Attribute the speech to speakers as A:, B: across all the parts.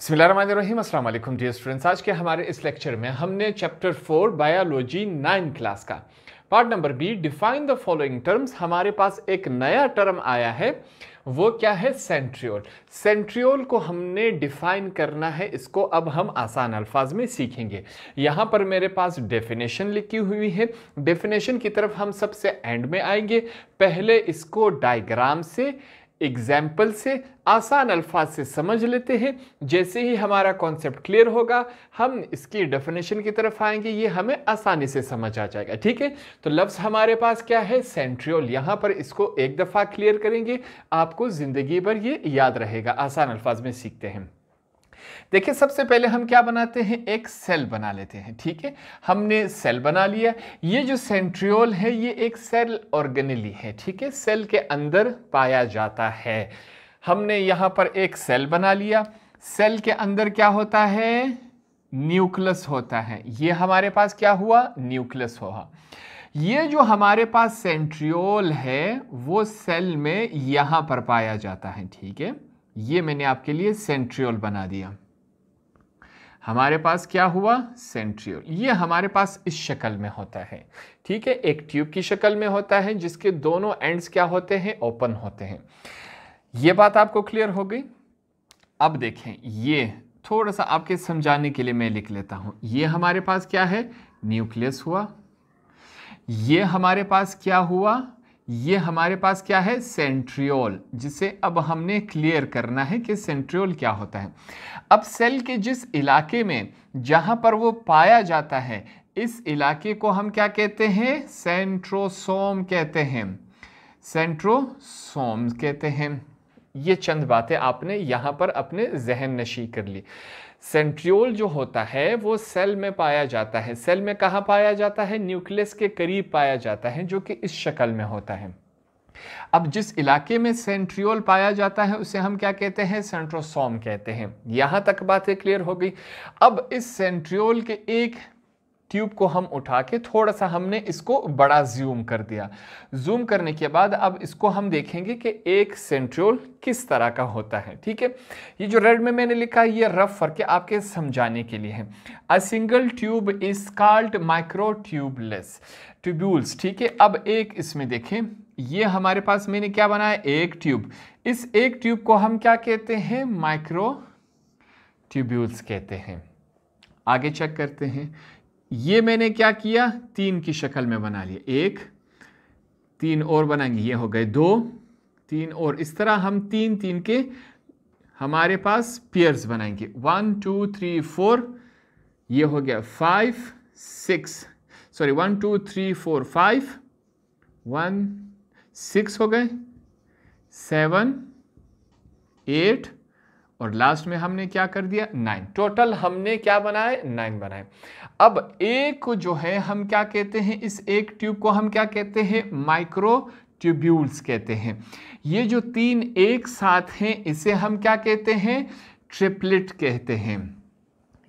A: असल dear students आज के हमारे इस लेक्चर में हमने chapter four biology nine class का part number B define the following terms हमारे पास एक नया टर्म आया है वो क्या है सेंट्रियोल सेंट्रियोल को हमने डिफाइन करना है इसको अब हम आसान अल्फाज में सीखेंगे यहाँ पर मेरे पास डेफिनेशन लिखी हुई है डेफिनेशन की तरफ हम सबसे एंड में आएंगे पहले इसको डायग्राम से एग्जाम्पल से आसान अल्फाज से समझ लेते हैं जैसे ही हमारा कॉन्सेप्ट क्लियर होगा हम इसकी डेफिनेशन की तरफ आएंगे ये हमें आसानी से समझ आ जाएगा ठीक है तो लफ्ज़ हमारे पास क्या है सेंट्रियोल यहाँ पर इसको एक दफ़ा क्लियर करेंगे आपको ज़िंदगी भर ये याद रहेगा आसान अल्फाज में सीखते हैं देखिए सबसे पहले हम क्या बनाते हैं एक सेल बना लेते हैं ठीक है हमने सेल बना लिया ये जो सेंट्रियोल है ये एक सेल ऑर्गेनली है ठीक है सेल के अंदर पाया जाता है हमने यहाँ पर एक सेल बना लिया सेल के अंदर क्या होता है न्यूक्लस होता है ये हमारे पास क्या हुआ न्यूक्लस हुआ ये जो हमारे पास सेंट्रियोल है वो सेल में यहाँ पर पाया जाता है ठीक है ये मैंने आपके लिए सेंट्रियोल बना दिया हमारे पास क्या हुआ सेंट्रियोल ये हमारे पास इस शक्ल में होता है ठीक है एक ट्यूब की शक्ल में होता है जिसके दोनों एंड्स क्या होते हैं ओपन होते हैं ये बात आपको क्लियर हो गई अब देखें ये थोड़ा सा आपके समझाने के लिए मैं लिख लेता हूं ये हमारे पास क्या है न्यूक्लियस हुआ ये हमारे पास क्या हुआ ये हमारे पास क्या है सेंट्रियोल जिसे अब हमने क्लियर करना है कि सेंट्रियोल क्या होता है अब सेल के जिस इलाके में जहाँ पर वो पाया जाता है इस इलाके को हम क्या कहते हैं सेंट्रोसोम कहते हैं सेंट्रोसोम कहते हैं ये चंद बातें आपने यहाँ पर अपने जहन नशी कर ली सेंट्रियोल जो होता है वो सेल में पाया जाता है सेल में कहाँ पाया जाता है न्यूक्लियस के करीब पाया जाता है जो कि इस शक्ल में होता है अब जिस इलाके में सेंट्रियोल पाया जाता है उसे हम क्या कहते हैं सेंट्रोसोम कहते हैं यहां तक बातें क्लियर हो गई अब इस सेंट्रियोल के एक ट्यूब को हम उठा के थोड़ा सा हमने इसको बड़ा जूम कर दिया जूम करने के बाद अब इसको हम देखेंगे कि एक सेंट्रोल किस तरह का होता है ठीक है ये जो रेड में मैंने लिखा है ये रफ फर्क आपके समझाने के लिए है a single tube is called micro tubeless tubules ठीक है अब एक इसमें देखें ये हमारे पास मैंने क्या बनाया एक ट्यूब इस एक ट्यूब को हम क्या कहते हैं माइक्रो ट्यूब्यूल्स कहते हैं आगे चेक करते हैं ये मैंने क्या किया तीन की शक्ल में बना लिया एक तीन और बनाएंगे ये हो गए दो तीन और इस तरह हम तीन तीन के हमारे पास पेयर्स बनाएंगे वन टू थ्री फोर ये हो गया five six sorry one two three four five one six हो गए सेवन एट और लास्ट में हमने क्या कर दिया नाइन टोटल हमने क्या बनाए नाइन बनाए अब एक को जो है हम क्या कहते हैं इस एक ट्यूब को हम क्या कहते हैं माइक्रो ट्यूब्यूल्स कहते हैं ये जो तीन एक साथ हैं इसे हम क्या कहते हैं ट्रिपलेट कहते हैं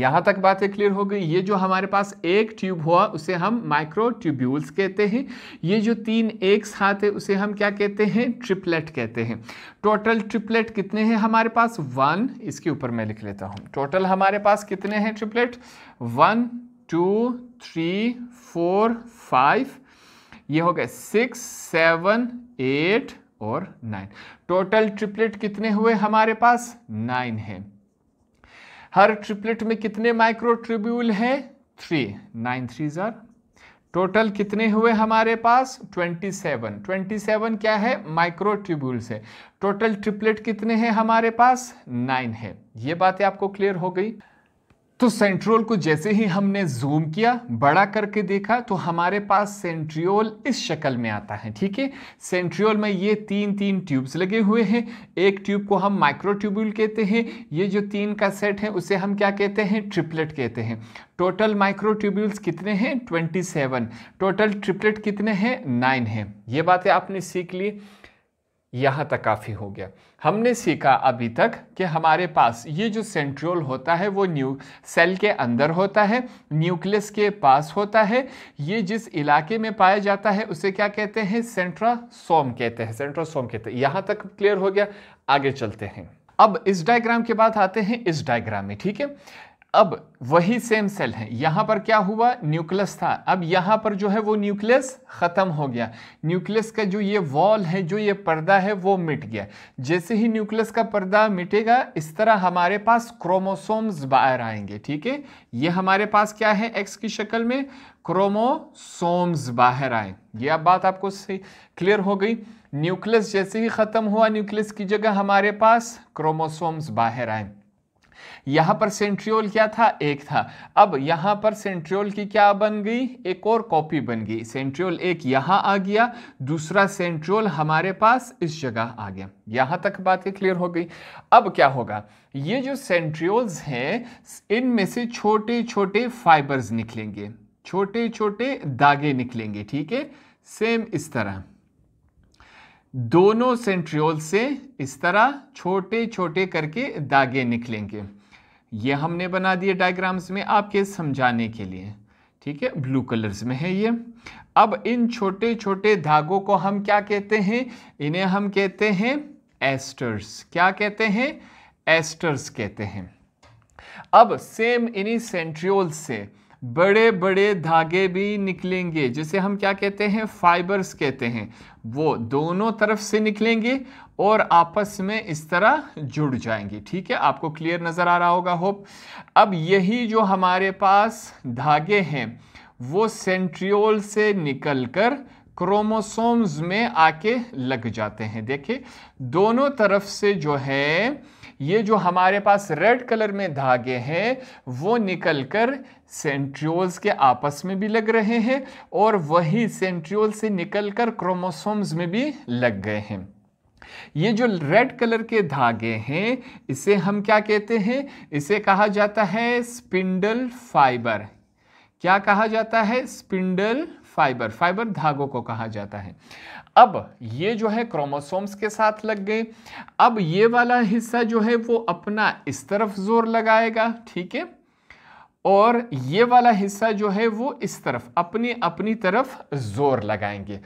A: यहाँ तक बातें क्लियर हो गई ये जो हमारे पास एक ट्यूब हुआ उसे हम माइक्रो ट्यूब्यूल्स कहते हैं ये जो तीन एक साथ है उसे हम क्या कहते हैं ट्रिपलेट कहते हैं टोटल ट्रिपलेट कितने हैं हमारे पास वन इसके ऊपर मैं लिख लेता हूँ टोटल हमारे पास कितने हैं triplet one two three four five ये हो गए सिक्स सेवन एट और नाइन टोटल ट्रिपलेट कितने हुए हमारे पास नाइन है हर ट्रिपलेट में कितने माइक्रोट्रिब्यूल हैं थ्री नाइन थ्री जर टोटल कितने हुए हमारे पास 27 27 क्या है माइक्रोट्यूब्यूल्स है टोटल ट्रिपलेट कितने हैं हमारे पास नाइन है ये बातें आपको क्लियर हो गई तो सेंट्रियोल को जैसे ही हमने जूम किया बड़ा करके देखा तो हमारे पास सेंट्रियोल इस शक्ल में आता है ठीक है सेंट्रियोल में ये तीन तीन ट्यूब्स लगे हुए हैं एक ट्यूब को हम माइक्रोट्यूब्यूल कहते हैं ये जो तीन का सेट है उसे हम क्या कहते हैं ट्रिपलेट कहते हैं टोटल माइक्रोट्यूब्यूल्स कितने हैं ट्वेंटी सेवन टोटल ट्रिपलेट कितने हैं नाइन है ये बातें आपने सीख ली यहाँ तक काफ़ी हो गया हमने सीखा अभी तक कि हमारे पास ये जो सेंट्रोल होता है वो न्यू सेल के अंदर होता है न्यूक्लियस के पास होता है ये जिस इलाके में पाया जाता है उसे क्या कहते हैं सेंट्रासोम कहते हैं सेंट्रासोम कहते हैं यहाँ तक क्लियर हो गया आगे चलते हैं अब इस डायग्राम के बाद आते हैं इस डायग्राम में ठीक है अब वही सेम सेल है यहाँ पर क्या हुआ न्यूक्लियस था अब यहाँ पर जो है वो न्यूक्लियस ख़त्म हो गया न्यूक्लियस का जो ये वॉल है जो ये पर्दा है वो मिट गया जैसे ही न्यूक्लियस का पर्दा मिटेगा इस तरह हमारे पास क्रोमोसोम्स बाहर आएंगे ठीक है ये हमारे पास क्या है एक्स की शक्ल में क्रोमोसोम्स बाहर आए ये अब बात आपको क्लियर हो गई न्यूक्लियस जैसे ही ख़त्म हुआ न्यूक्लियस की जगह हमारे पास क्रोमोसोम्स बाहर आए यहां पर सेंट्रियोल क्या था एक था अब यहां पर सेंट्रियोल की क्या बन गई एक और कॉपी बन गई सेंट्रियोल एक यहां आ गया दूसरा सेंट्रियोल हमारे पास इस जगह आ गया यहां तक बातें क्लियर हो गई अब क्या होगा ये जो सेंट्रियोल्स हैं इनमें से छोटे छोटे फाइबर्स निकलेंगे छोटे छोटे दागे निकलेंगे ठीक है सेम इस तरह दोनों सेंट्रियोल से इस तरह छोटे छोटे करके दागे निकलेंगे ये हमने बना दिए डायग्राम्स में आपके समझाने के लिए ठीक है ब्लू कलर्स में है ये अब इन छोटे छोटे धागों को हम क्या कहते हैं इन्हें हम कहते हैं एस्टर्स क्या कहते हैं एस्टर्स कहते हैं अब सेम इन्हीं सेंट्रियोल से बड़े बड़े धागे भी निकलेंगे जिसे हम क्या कहते हैं फाइबर्स कहते हैं वो दोनों तरफ से निकलेंगे और आपस में इस तरह जुड़ जाएंगे ठीक है आपको क्लियर नज़र आ रहा होगा होप अब यही जो हमारे पास धागे हैं वो सेंट्रियोल से निकलकर क्रोमोसोम्स में आके लग जाते हैं देखिए दोनों तरफ से जो है ये जो हमारे पास रेड कलर में धागे हैं वो निकलकर सेंट्रियोल्स के आपस में भी लग रहे हैं और वही सेंट्रियोल से निकलकर क्रोमोसोम्स में भी लग गए हैं ये जो रेड कलर के धागे हैं इसे हम क्या कहते हैं इसे कहा जाता है स्पिंडल फाइबर क्या कहा जाता है स्पिंडल फाइबर फाइबर धागों को कहा जाता है अब ये जो है क्रोमोसोम्स के साथ लग गए अब ये वाला हिस्सा जो है वो अपना इस तरफ जोर लगाएगा ठीक है और ये वाला हिस्सा जो है वो इस तरफ अपनी अपनी तरफ जोर लगाएंगे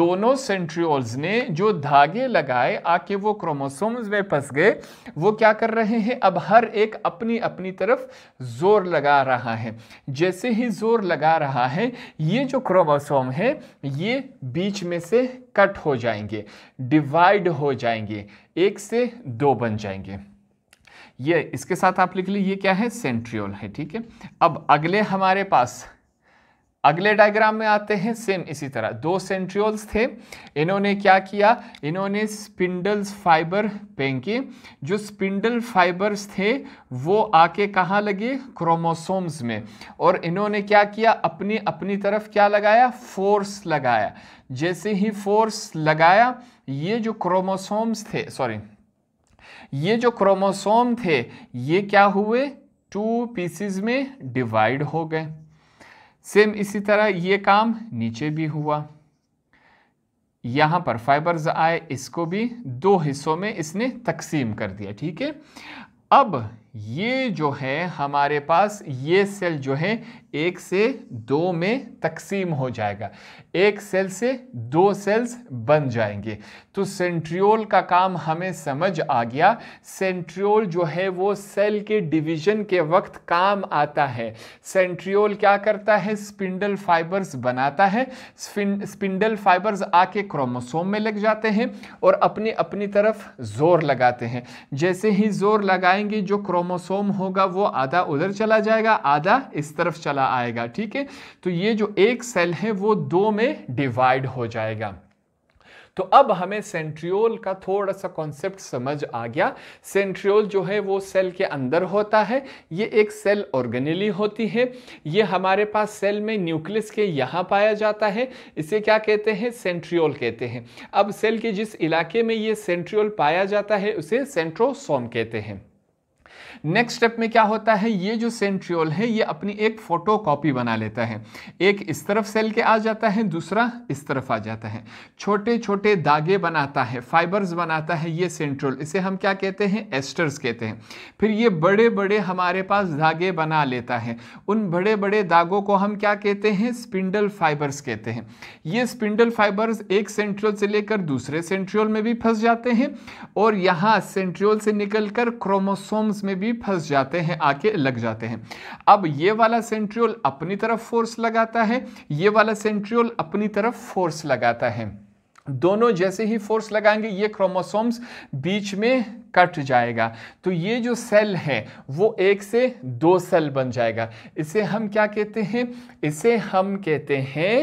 A: दोनों सेंट्रियोल्स ने जो धागे लगाए आके वो क्रोमोसोम्स में फंस गए वो क्या कर रहे हैं अब हर एक अपनी अपनी तरफ जोर लगा रहा है जैसे ही जोर लगा रहा है ये जो क्रोमोसोम है ये बीच में से कट हो जाएंगे डिवाइड हो जाएंगे एक से दो बन जाएंगे ये इसके साथ आप लिख लीजिए क्या है सेंट्रियोल है ठीक है अब अगले हमारे पास अगले डायग्राम में आते हैं सेम इसी तरह दो सेंट्रियोल्स थे इन्होंने क्या किया इन्होंने स्पिंडल्स फाइबर फेंके जो स्पिंडल फाइबर्स थे वो आके कहाँ लगे क्रोमोसोम्स में और इन्होंने क्या किया अपनी अपनी तरफ क्या लगाया फोर्स लगाया जैसे ही फोर्स लगाया ये जो क्रोमोसोम्स थे सॉरी ये जो क्रोमोसोम थे ये क्या हुए टू पीसीज में डिवाइड हो गए सेम इसी तरह ये काम नीचे भी हुआ यहां पर फाइबर्स आए इसको भी दो हिस्सों में इसने तकसीम कर दिया ठीक है अब ये जो है हमारे पास ये सेल जो है एक से दो में तकसीम हो जाएगा एक सेल से दो सेल्स बन जाएंगे तो सेंट्रियोल का काम हमें समझ आ गया सेंट्रियोल जो है वो सेल के डिवीजन के वक्त काम आता है सेंट्रियोल क्या करता है स्पिंडल फाइबर्स बनाता है स्पिंडल फाइबर्स आके क्रोमोसोम में लग जाते हैं और अपनी अपनी तरफ जोर लगाते हैं जैसे ही जोर लगाएंगे जो क्रोमोसोम होगा वो आधा उधर चला जाएगा आधा इस तरफ चला मसला आएगा ठीक है तो ये जो एक सेल है वो दो में डिवाइड हो जाएगा तो अब हमें सेंट्रियोल का थोड़ा सा कॉन्सेप्ट समझ आ गया सेंट्रियोल जो है वो सेल के अंदर होता है ये एक सेल ऑर्गेनिली होती है ये हमारे पास सेल में न्यूक्लियस के यहाँ पाया जाता है इसे क्या कहते हैं सेंट्रियोल कहते हैं अब सेल के जिस इलाके में ये सेंट्रियोल पाया जाता है उसे सेंट्रोसोम कहते हैं नेक्स्ट स्टेप में क्या होता है ये जो सेंट्रियोल है ये अपनी एक फोटो कॉपी बना लेता है एक इस तरफ सेल के आ जाता है दूसरा इस तरफ आ जाता है छोटे छोटे दागे बनाता है फाइबर्स बनाता है ये सेंट्रियोल इसे हम क्या कहते हैं एस्टर्स कहते हैं फिर ये बड़े बड़े हमारे पास धागे बना लेता है उन बड़े बड़े दागों को हम क्या कहते हैं स्पिंडल फाइबर्स कहते हैं ये स्पिंडल फाइबर्स एक सेंट्रियोल से लेकर दूसरे सेंट्रियोल में भी फंस जाते हैं और यहाँ सेंट्रियोल से निकलकर क्रोमोसोम्स रिएक्शंस में भी फंस जाते हैं आके लग जाते हैं अब ये वाला सेंट्रियोल अपनी तरफ फोर्स लगाता है ये वाला सेंट्रियोल अपनी तरफ फोर्स लगाता है दोनों जैसे ही फोर्स लगाएंगे ये क्रोमोसोम्स बीच में कट जाएगा तो ये जो सेल है वो एक से दो सेल बन जाएगा इसे हम क्या कहते हैं इसे हम कहते हैं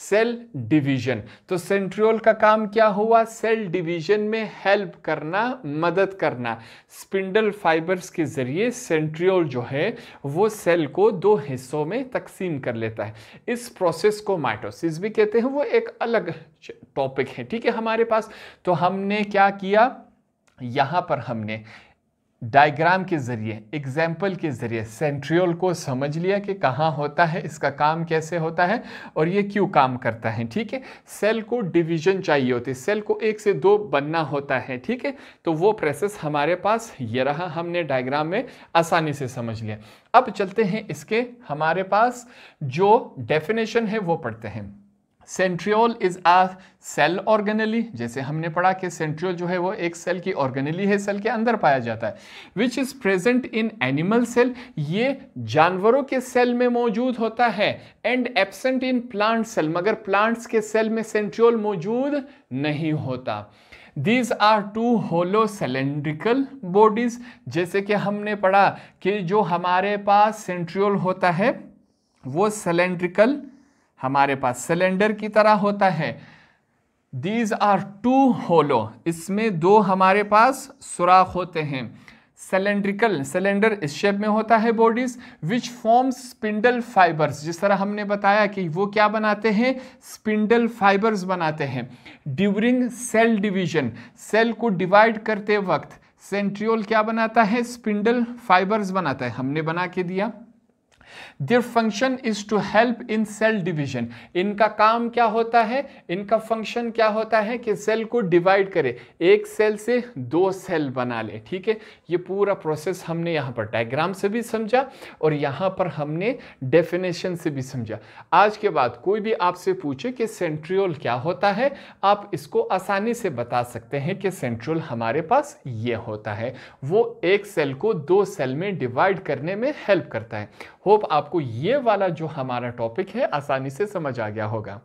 A: सेल डिवीजन तो सेंट्रियोल का काम क्या हुआ सेल डिवीजन में हेल्प करना मदद करना स्पिंडल फाइबर्स के ज़रिए सेंट्रियोल जो है वो सेल को दो हिस्सों में तकसीम कर लेता है इस प्रोसेस को माइटोसिस भी कहते हैं वो एक अलग टॉपिक है ठीक है हमारे पास तो हमने क्या किया यहाँ पर हमने डायग्राम के ज़रिए एग्जाम्पल के ज़रिए सेंट्रियोल को समझ लिया कि कहाँ होता है इसका काम कैसे होता है और ये क्यों काम करता है ठीक है सेल को डिवीजन चाहिए होती है सेल को एक से दो बनना होता है ठीक है तो वो प्रोसेस हमारे पास ये रहा हमने डायग्राम में आसानी से समझ लिया अब चलते हैं इसके हमारे पास जो डेफिनेशन है वो पढ़ते हैं centriole is a cell organelle जैसे हमने पढ़ा कि सेंट्रियोल जो है वो एक सेल की ऑर्गेनली है सेल के अंदर पाया जाता है which is present in animal cell ये जानवरों के सेल में मौजूद होता है and absent in plant cell मगर प्लांट्स के सेल में सेंट्रियोल मौजूद नहीं होता these are two hollow cylindrical bodies जैसे कि हमने पढ़ा कि जो हमारे पास सेंट्रियोल होता है वो सिलेंड्रिकल हमारे पास सिलेंडर की तरह होता है दीज आर टू होलो इसमें दो हमारे पास सुराख होते हैं सिलेंड्रिकल सिलेंडर इस शेप में होता है bodies which form spindle fibres जिस तरह हमने बताया कि वो क्या बनाते हैं स्पिंडल फाइबर्स बनाते हैं ड्यूरिंग सेल डिवीजन सेल को डिवाइड करते वक्त सेंट्रियोल क्या बनाता है स्पिंडल फाइबर्स बनाता है हमने बना के दिया their function is to help in cell division इनका काम क्या होता है इनका फंक्शन क्या होता है कि सेल को डिवाइड करे एक सेल से दो सेल बना ले ठीक है ये पूरा प्रोसेस हमने यहाँ पर डायग्राम से भी समझा और यहाँ पर हमने डेफिनेशन से भी समझा आज के बाद कोई भी आपसे पूछे कि सेंट्रियोल क्या होता है आप इसको आसानी से बता सकते हैं कि सेंट्रियोल हमारे पास ये होता है वो एक सेल को दो सेल में डिवाइड करने में हेल्प करता है होप आपको ये वाला जो हमारा टॉपिक है आसानी से समझ आ गया होगा